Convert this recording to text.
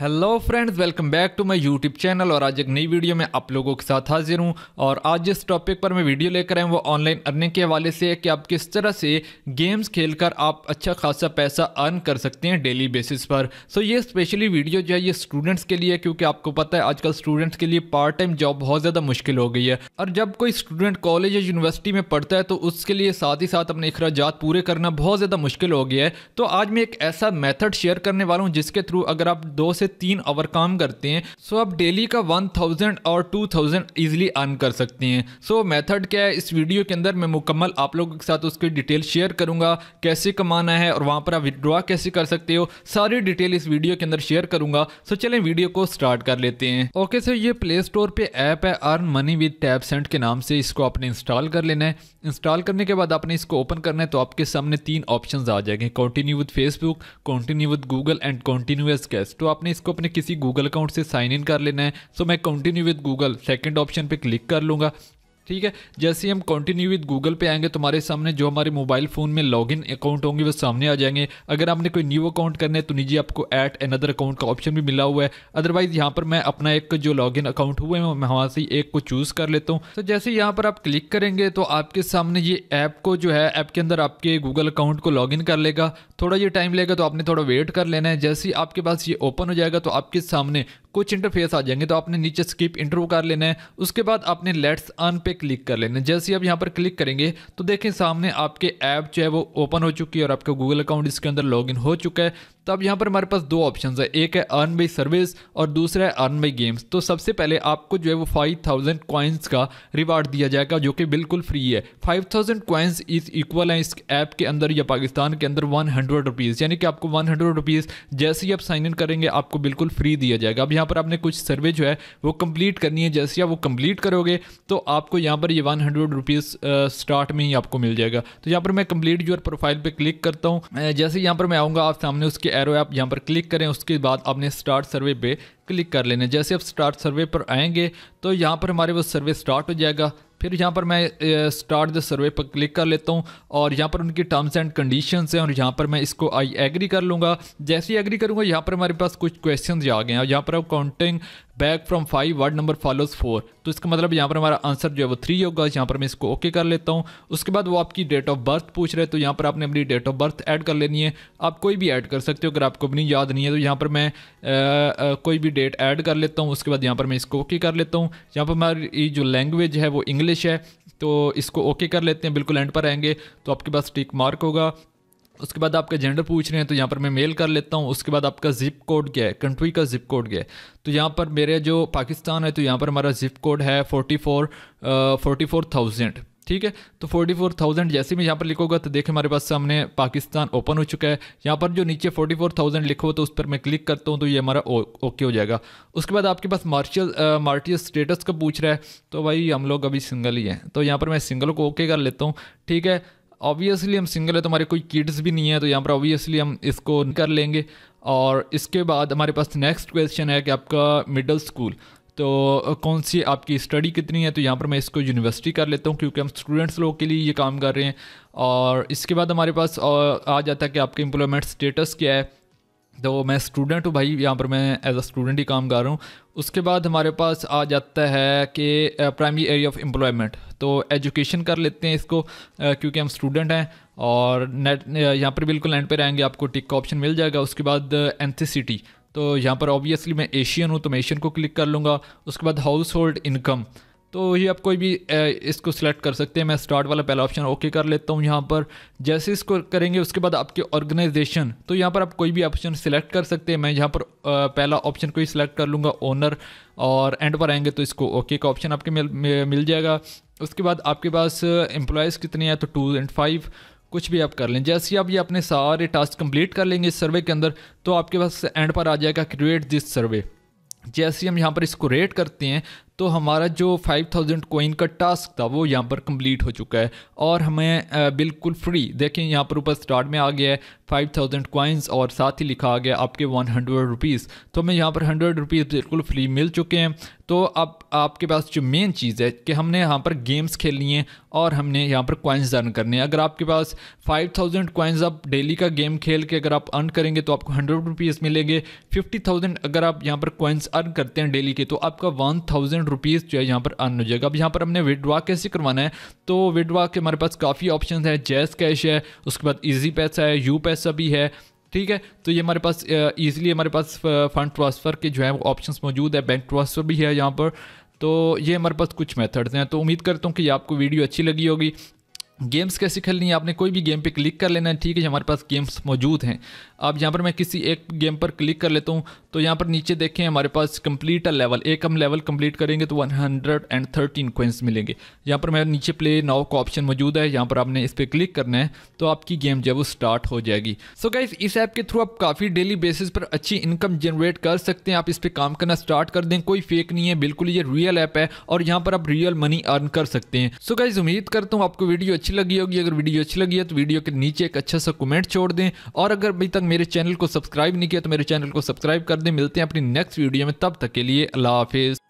hello friends welcome back to my YouTube channel और आज एक नई वीडियो में आप लोगों के साथ हाजिर हूं और आज जिस टॉपिक पर मैं वीडियो लेकर आया हूं वो ऑनलाइन अर्निंग के हवाले से है कि आप किस तरह से गेम्स खेलकर आप अच्छा खासा पैसा अर्न कर सकते हैं डेली बेसिस पर सो ये स्पेशली वीडियो जो है ये स्टूडेंट्स के लिए क्योंकि आपको पता है आजकल स्टूडेंट्स के लिए पार्ट टाइम जॉब बहुत ज़्यादा मुश्किल हो गई है और जब कोई स्टूडेंट कॉलेज या यूनिवर्सिटी में पढ़ता है तो उसके लिए साथ ही साथ अपने अखराज पूरे करना बहुत ज़्यादा मुश्किल हो गया है तो आज मैं एक ऐसा मैथड शेयर करने वाला हूँ जिसके थ्रू अगर आप दो से से तीन आवर काम करते हैं सो आप डेली का वन थाउजेंड और टू थाउजेंड ईजिली अर्न कर सकते हैं सो मेथड क्या है इस वीडियो के अंदर मैं मुकम्मल आप लोगों के साथ उसकी डिटेल शेयर करूंगा कैसे कमाना है और वहां पर आप विदड्रॉ कैसे कर सकते हो सारी डिटेल इस वीडियो के अंदर शेयर करूंगा सो चले वीडियो को स्टार्ट कर लेते हैं ओके सर ये प्ले स्टोर पर ऐप है earn money with tap cent के नाम से इसको आपने इंस्टॉल कर लेना है इंस्टॉल करने के बाद आपने इसको ओपन करना है तो आपके सामने तीन ऑप्शन आ जाएंगे continue with Facebook continue with Google and continues cash तो आपने इसको अपने किसी गूगल अकाउंट से साइन इन कर लेना है सो मैं continue with Google second option पर क्लिक कर लूँगा ठीक है जैसे हम कंटिन्यू विद गूगल पे आएंगे तुम्हारे सामने जो हमारे मोबाइल फ़ोन में लॉगिन अकाउंट होंगे वो सामने आ जाएंगे अगर आपने कोई न्यू अकाउंट करना है तो नीचे आपको ऐट अनदर अकाउंट का ऑप्शन भी मिला हुआ है अदरवाइज़ यहाँ पर मैं अपना एक जो लॉगिन अकाउंट हुआ है मैं वहाँ से एक को चूज़ कर लेता हूँ तो जैसे यहाँ पर आप क्लिक करेंगे तो आपके सामने ये ऐप को जो है ऐप के अंदर आपके गूगल अकाउंट को लॉगिन कर लेगा थोड़ा ये टाइम लेगा तो आपने थोड़ा वेट कर लेना है जैसे ही आपके पास ये ओपन हो जाएगा तो आपके सामने कुछ इंटरफेस आ जाएंगे तो आपने नीचे स्किप इंटरव्यू कर लेना है उसके बाद आपने लेट्स अन पे क्लिक कर लेना है जैसे आप यहाँ पर क्लिक करेंगे तो देखें सामने आपके ऐप जो है वो ओपन हो चुकी है और आपका गूगल अकाउंट इसके अंदर लॉग हो चुका है तो अब यहाँ पर हमारे पास दो ऑप्शन है एक है अर्न बाई सर्विस और दूसरा है अर्न बाई गेम्स तो सबसे पहले आपको जो है वो फाइव थाउजेंड क्वाइंस का रिवार्ड दिया जाएगा जो कि बिल्कुल फ्री है five thousand coins is equal है इस ऐप के अंदर या पाकिस्तान के अंदर वन हंड्रेड रुपीज़ यानी कि आपको वन हंड्रेड रुपीज़ जैसे ही आप साइन इन करेंगे आपको बिल्कुल फ्री दिया जाएगा अब यहाँ पर आपने कुछ सर्वे जो है वो कम्प्लीट करनी है जैसे आप वो कम्प्लीट करोगे तो आपको यहाँ पर ये वन हंड्रेड रुपीज़ स्टार्ट में ही आपको मिल जाएगा तो यहाँ पर मैं कम्प्लीट यूर प्रोफाइल पर क्लिक करता हूँ जैसे यहाँ पर मैं आऊँगा आप सामने उसके एरो ऐप यहाँ पर क्लिक करें उसके बाद आपने स्टार्ट सर्वे पे क्लिक कर लेने जैसे आप स्टार्ट सर्वे पर आएंगे तो यहाँ पर हमारे वो सर्वे स्टार्ट हो जाएगा फिर यहाँ पर मैं स्टार्ट द सर्वे पर क्लिक कर लेता हूँ और यहाँ पर उनकी टर्म्स एंड कंडीशंस हैं और यहाँ पर मैं इसको आई एग्री कर लूँगा जैसे ही एग्री करूँगा यहाँ पर हमारे पास कुछ क्वेश्चन आ गए हैं और यहाँ पर counting back from five word number follows four तो इसका मतलब यहाँ पर हमारा आंसर जो है वो थ्री होगा यहाँ पर मैं इसको ओके कर लेता हूँ उसके बाद वो आपकी डेट ऑफ बर्थ पूछ रहे हैं तो यहाँ पर आपने अपनी डेट ऑफ बर्थ ऐड कर लेनी है आप कोई भी ऐड कर सकते हो अगर आपको अपनी याद नहीं है तो यहाँ पर मैं आ, आ, कोई भी डेट ऐड कर लेता हूँ उसके बाद यहाँ पर मैं इसको ओके कर लेता हूँ यहाँ पर हमारी जो लैंग्वेज है वो इंग्लिश इंग्लिश है तो इसको ओके कर लेते हैं बिल्कुल एंड पर आएंगे तो आपके पास टिक मार्क होगा उसके बाद आपका जेंडर पूछ रहे हैं तो यहाँ पर मैं मेल कर लेता हूँ उसके बाद आपका जिप कोड क्या है कंट्री का जिप कोड क्या है तो यहाँ पर मेरे जो पाकिस्तान है तो यहाँ पर हमारा जिप कोड है forty four forty four thousand ठीक है तो फोर्टी फोर थाउजेंड जैसे मैं यहाँ पर लिखोगा तो देखें हमारे पास सामने पाकिस्तान ओपन हो चुका है यहाँ पर जो नीचे फोर्टी फोर थाउजेंड लिखो तो उस पर मैं क्लिक करता हूँ तो ये हमारा ओके हो जाएगा उसके बाद आपके पास मार्शल मार्टियल स्टेटस का पूछ रहा है तो भाई हम लोग अभी सिंगल ही हैं तो यहाँ पर मैं सिंगल को ओके कर लेता हूँ ठीक है ऑब्वियसली हम सिंगल है तो हमारे कोई किड्स भी नहीं है तो यहाँ पर ऑब्वियसली हम इसको कर लेंगे और इसके बाद हमारे पास नेक्स्ट क्वेश्चन है कि आपका मिडल स्कूल तो कौन सी आपकी स्टडी कितनी है तो यहाँ पर मैं इसको यूनिवर्सिटी कर लेता हूँ क्योंकि हम स्टूडेंट्स लोग के लिए ये काम कर रहे हैं और इसके बाद हमारे पास आ जाता है कि आपके एम्प्लॉयमेंट स्टेटस क्या है तो मैं स्टूडेंट हूँ भाई यहाँ पर मैं एज अ स्टूडेंट ही काम कर रहा हूँ उसके बाद हमारे पास आ जाता है कि प्राइमरी एरिया ऑफ एम्प्लॉयमेंट तो एजुकेशन कर लेते हैं इसको क्योंकि हम स्टूडेंट हैं और नेट यहाँ पर बिल्कुल एंड पे रहेंगे आपको टिक का ऑप्शन मिल जाएगा उसके बाद एन तो यहाँ पर ऑब्वियसली मैं एशियन हूँ तो मैं एशियन को क्लिक कर लूँगा उसके बाद हाउस होल्ड इनकम तो ये आप कोई भी इसको सिलेक्ट कर सकते हैं मैं स्टार्ट वाला पहला ऑप्शन ओके कर लेता हूँ यहाँ पर जैसे इसको करेंगे उसके बाद आपके ऑर्गेनाइजेशन तो यहाँ पर आप कोई भी ऑप्शन सिलेक्ट कर सकते हैं मैं यहाँ पर पहला ऑप्शन को ही सिलेक्ट कर लूँगा ओनर और एंड पर आएंगे तो इसको ओके का ऑप्शन आपके मिल मिल जाएगा उसके बाद आपके पास एम्प्लॉयज़ कितने हैं तो टू एंड फाइव कुछ भी आप कर लें जैसे ही आप ये अपने सारे टास्क कंप्लीट कर लेंगे इस सर्वे के अंदर तो आपके पास एंड पर आ जाएगा क्रिएट दिस सर्वे जैसे हम यहाँ पर इसको रेट करते हैं तो हमारा जो 5000 कोइन का टास्क था वो यहाँ पर कंप्लीट हो चुका है और हमें बिल्कुल फ्री देखें यहाँ पर ऊपर स्टार्ट में आ गया है 5000 कोइंस और साथ ही लिखा आ गया आपके 100 रुपीज़ तो हमें यहाँ पर 100 रुपीज़ बिल्कुल फ्री मिल चुके हैं तो अब आपके पास जो मेन चीज़ है कि हमने यहाँ पर गेम्स खेलनी है और हमने यहाँ पर कॉइन्स अर्न करने हैं अगर आपके पास 5000 कोइंस आप डेली का गेम खेल के अगर आप अर्न करेंगे तो आपको हंड्रेड रुपीज़ मिलेंगे 50,000 अगर आप यहाँ पर कॉइन्स अर्न करते हैं डेली के तो आपका 1000 थाउजेंड रुपीज़ जो है यहाँ पर अर्न हो जाएगा अब यहाँ पर हमने विड्रॉ कैसे करवाना है तो विड्रा के हमारे पास काफ़ी ऑप्शन है जैस कैश है उसके बाद ईजी पैसा है यू पैसा भी है ठीक है तो ये हमारे पास ईजिली हमारे पास फंड ट्रांसफ़र के जो है वो ऑप्शन मौजूद है बैंक ट्रांसफ़र भी है यहाँ पर तो ये हमारे पास कुछ मेथड्स हैं तो उम्मीद करता हूँ कि आपको वीडियो अच्छी लगी होगी गेम्स कैसे खेलनी है आपने कोई भी गेम पे क्लिक कर लेना है ठीक है हमारे पास गेम्स मौजूद हैं अब यहाँ पर मैं किसी एक गेम पर क्लिक कर लेता हूँ तो यहाँ पर नीचे देखें हमारे पास कम्प्लीट लेवल एक हम लेवल कंप्लीट करेंगे तो 113 क्वेंस मिलेंगे यहाँ पर मेरा नीचे प्ले नाव का ऑप्शन मौजूद है यहाँ पर आपने इस पर क्लिक करना है तो आपकी गेम जो है वो स्टार्ट हो जाएगी सो so गाइज इस ऐप के थ्रू आप काफ़ी डेली बेसिस पर अच्छी इनकम जनरेट कर सकते हैं आप इस पर काम करना स्टार्ट कर दें कोई फेक नहीं है बिल्कुल ये रियल ऐप है और यहाँ पर आप रियल मनी अर्न कर सकते हैं सो गाइज उम्मीद करता हूँ आपको वीडियो अच्छी लगी होगी अगर वीडियो अच्छी लगी है तो वीडियो के नीचे एक अच्छा सा कमेंट छोड़ दें और अगर अभी तक मेरे चैनल को सब्सक्राइब नहीं किया तो मेरे चैनल को सब्सक्राइब कर दें मिलते हैं अपनी नेक्स्ट वीडियो में तब तक के लिए अल्लाह हाफिज़